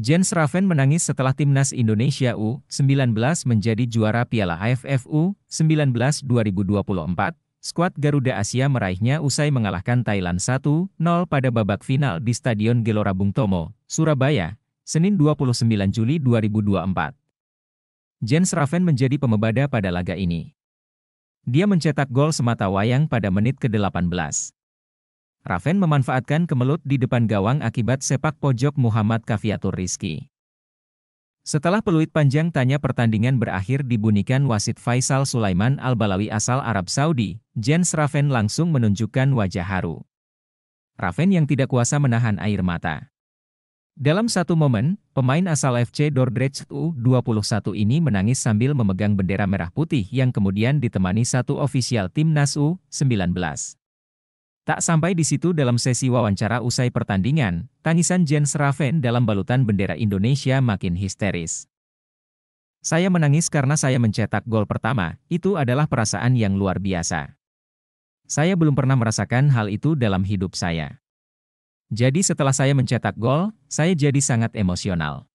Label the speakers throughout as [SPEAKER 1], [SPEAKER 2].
[SPEAKER 1] Jens Raven menangis setelah timnas Indonesia U19 menjadi juara Piala AFF U19 2024. Skuad Garuda Asia meraihnya usai mengalahkan Thailand 1-0 pada babak final di Stadion Gelora Bung Tomo, Surabaya, Senin 29 Juli 2024. Jens Raven menjadi pemebada pada laga ini. Dia mencetak gol semata wayang pada menit ke-18. Raven memanfaatkan kemelut di depan gawang akibat sepak pojok Muhammad Kaviatur Rizki. Setelah peluit panjang tanya pertandingan berakhir dibunyikan wasit Faisal Sulaiman Al-Balawi asal Arab Saudi, Jens Raven langsung menunjukkan wajah haru. Raven yang tidak kuasa menahan air mata. Dalam satu momen, pemain asal FC Dordrecht U21 ini menangis sambil memegang bendera merah putih yang kemudian ditemani satu ofisial timnas U19. Tak sampai di situ dalam sesi wawancara usai pertandingan, tangisan Jens Raven dalam balutan bendera Indonesia makin histeris. Saya menangis karena saya mencetak gol pertama, itu adalah perasaan yang luar biasa. Saya belum pernah merasakan hal itu dalam hidup saya. Jadi setelah saya mencetak gol, saya jadi sangat emosional.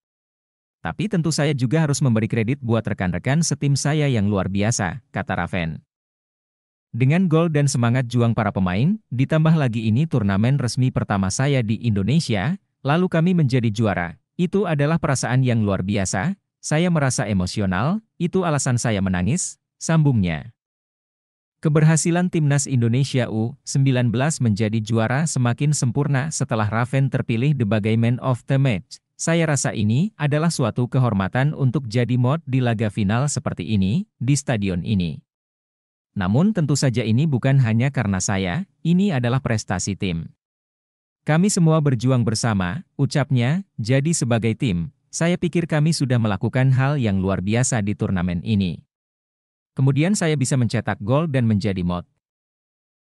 [SPEAKER 1] Tapi tentu saya juga harus memberi kredit buat rekan-rekan setim saya yang luar biasa, kata Raven. Dengan gol dan semangat juang para pemain, ditambah lagi ini turnamen resmi pertama saya di Indonesia, lalu kami menjadi juara. Itu adalah perasaan yang luar biasa, saya merasa emosional, itu alasan saya menangis, sambungnya. Keberhasilan Timnas Indonesia U19 menjadi juara semakin sempurna setelah Raven terpilih sebagai Man of the Match. Saya rasa ini adalah suatu kehormatan untuk jadi mod di laga final seperti ini, di stadion ini. Namun tentu saja ini bukan hanya karena saya, ini adalah prestasi tim. Kami semua berjuang bersama, ucapnya, jadi sebagai tim, saya pikir kami sudah melakukan hal yang luar biasa di turnamen ini. Kemudian saya bisa mencetak gol dan menjadi mod.